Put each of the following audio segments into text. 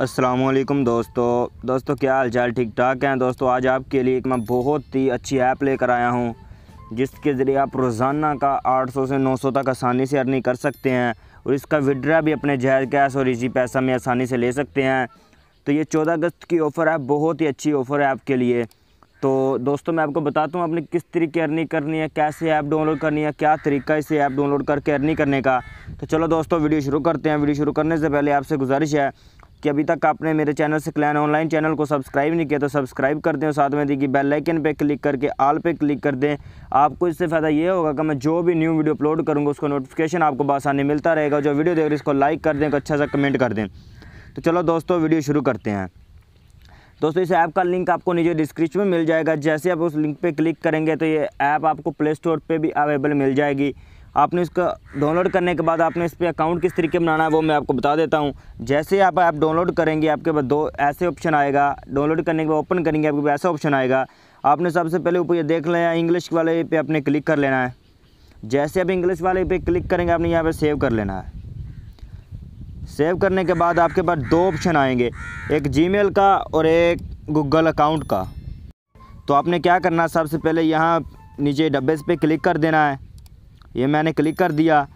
असलकम दोस्तों दोस्तों क्या हाल चाल ठीक ठाक हैं दोस्तों आज आपके लिए एक मैं बहुत ही अच्छी ऐप लेकर आया हूँ जिसके ज़रिए आप रोज़ाना का 800 से 900 तक आसानी से अर्निंग कर सकते हैं और इसका विड्रा भी अपने जहर कैश और इसी पैसा में आसानी से ले सकते हैं तो ये 14 अगस्त की ऑफ़र है बहुत ही अच्छी ऑफ़र है आपके लिए तो दोस्तों मैं आपको बताता हूँ आपने किस तरीके अर्निंग करनी है कैसे ऐप डाउनलोड करनी है क्या तरीका इसे ऐप डाउनलोड करके अर्निंग करने का तो चलो दोस्तों वीडियो शुरू करते हैं वीडियो शुरू करने से पहले आपसे गुजारिश है कि अभी तक आपने मेरे चैनल से क्लैन ऑनलाइन चैनल को सब्सक्राइब नहीं किया तो सब्सक्राइब कर दें और साथ में देखिए बेल आइकन पे क्लिक करके आल पे क्लिक कर दें आपको इससे फ़ायदा ये होगा कि मैं जो भी न्यू वीडियो अपलोड करूँगा उसको नोटिफिकेशन आपको बसानी मिलता रहेगा जो वीडियो देख रहे इसको लाइक कर दें अच्छा सा कमेंट कर दें तो चलो दोस्तों वीडियो शुरू करते हैं दोस्तों इस ऐप का लिंक आपको नीचे डिस्क्रिप्शन में मिल जाएगा जैसे आप उस लिंक पे क्लिक करेंगे तो ये ऐप आपको प्ले स्टोर पे भी अवेलेबल मिल जाएगी आपने इसका डाउनलोड करने के बाद आपने इस पर अकाउंट किस तरीके बनाना है वो मैं आपको बता देता हूँ जैसे आप ऐप डाउनलोड करेंगे आपके पास दो ऐसे ऑप्शन आएगा डाउनलोड करने के बाद ओपन करेंगे आपके पास ऐसा ऑप्शन आएगा आपने सबसे पहले ऊपर ये देख लेना है इंग्लिश वाले पे आपने क्लिक कर लेना है जैसे आप इंग्लिश वाले पे क्लिक करेंगे आपने यहाँ पे सेव कर लेना है सेव करने के बाद आपके पास दो ऑप्शन आएंगे एक जीमेल का और एक गूगल अकाउंट का तो आपने क्या करना सबसे पहले यहाँ नीचे डब्बे पे क्लिक कर देना है ये मैंने क्लिक कर दिया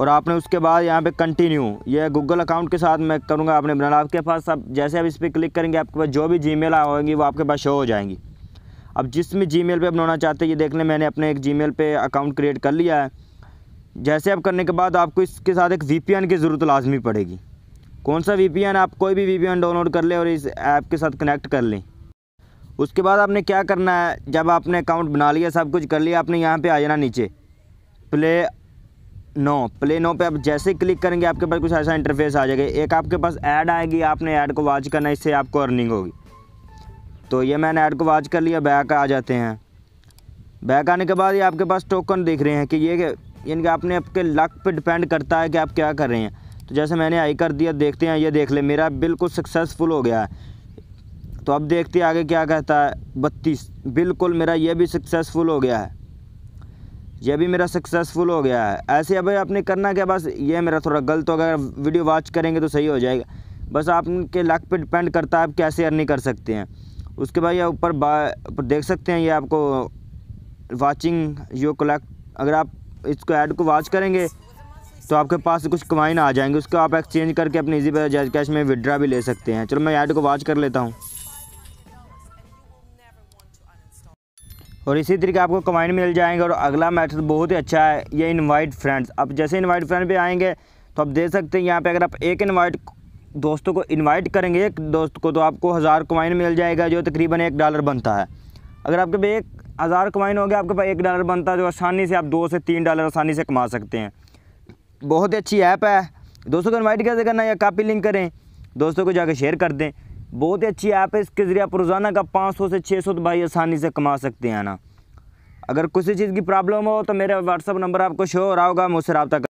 और आपने उसके बाद यहाँ पे कंटिन्यू ये गूगल अकाउंट के साथ मैं करूँगा आपने बनाना आपके पास सब जैसे आप इस पर क्लिक करेंगे आपके पास जो भी जी मेल होगी वो आपके पास शो हो जाएंगी अब जिस भी जी मेल पर बनाना चाहते हैं ये देख लें मैंने अपने एक जी मेल पर अकाउंट क्रिएट कर लिया है जैसे आप करने के बाद आपको इसके साथ एक वी की ज़रूरत लाजमी पड़ेगी कौन सा वी आप कोई भी वी डाउनलोड कर लें और इस ऐप के साथ कनेक्ट कर लें उसके बाद आपने क्या करना है जब आपने अकाउंट बना लिया सब कुछ कर लिया आपने यहाँ पे आ जाना नीचे प्ले नो प्ले नो पे आप जैसे क्लिक करेंगे आपके पास कुछ ऐसा इंटरफेस आ जाएगा एक आपके पास ऐड आएगी आपने ऐड को वाच करना इससे आपको अर्निंग होगी तो ये मैंने ऐड को वाच कर लिया बैक आ जाते हैं बैक आने के बाद ये आपके पास टोकन दिख रहे हैं कि ये यानी कि आपने आपके लक पे डिपेंड करता है कि आप क्या कर रहे हैं तो जैसे मैंने आई कर दिया देखते हैं ये देख ले मेरा बिल्कुल सक्सेसफुल हो गया है तो अब देखते हैं आगे क्या कहता है बत्तीस बिल्कुल मेरा ये भी सक्सेसफुल हो गया है ये भी मेरा सक्सेसफुल हो गया है ऐसे अब आपने करना क्या बस ये मेरा थोड़ा गलत होगा अगर वीडियो वॉच करेंगे तो सही हो जाएगा बस आपके लक पे डिपेंड करता है आप कैसे अर्निंग कर सकते हैं उसके बाद ये ऊपर देख सकते हैं ये आपको वाचिंग यो कलेक्ट अगर आप इसको ऐड को वॉच करेंगे तो आपके पास कुछ कमाइन आ जाएंगे उसको आप एक्सचेंज करके अपने इजी पे कैश में विड्रा भी ले सकते हैं चलो मैं ऐड को वॉच कर लेता हूँ और इसी तरीके आपको कमाइन मिल जाएंगे और अगला मैथड बहुत ही अच्छा है ये इन्वाइट फ्रेंड्स अब जैसे इन्वाइट फ्रेंड पर आएंगे तो आप देख सकते हैं यहाँ पर अगर आप एक इन्वाइट दोस्तों को इन्वाइट करेंगे एक दोस्त को तो आपको हज़ार कमाइन मिल जाएगा जो तकरीबन एक डॉलर बनता है अगर आपके पास एक हज़ार कमाइन हो गया आपके पास एक डॉलर बनता है जो तो आसानी से आप दो से तीन डॉलर आसानी से कमा सकते हैं बहुत ही अच्छी ऐप है दोस्तों को इन्वाइट कैसे करना है या कापी लिंक करें दोस्तों को जाकर शेयर कर दें बहुत ही अच्छी ऐप है इसके ज़रिए आप रोज़ाना का पाँच सौ से छः सौ तो भाई आसानी से कमा सकते हैं ना अगर किसी चीज़ की प्रॉब्लम हो तो मेरा व्हाट्सअप नंबर आपको शो हो रहा होगा मुझसे रबता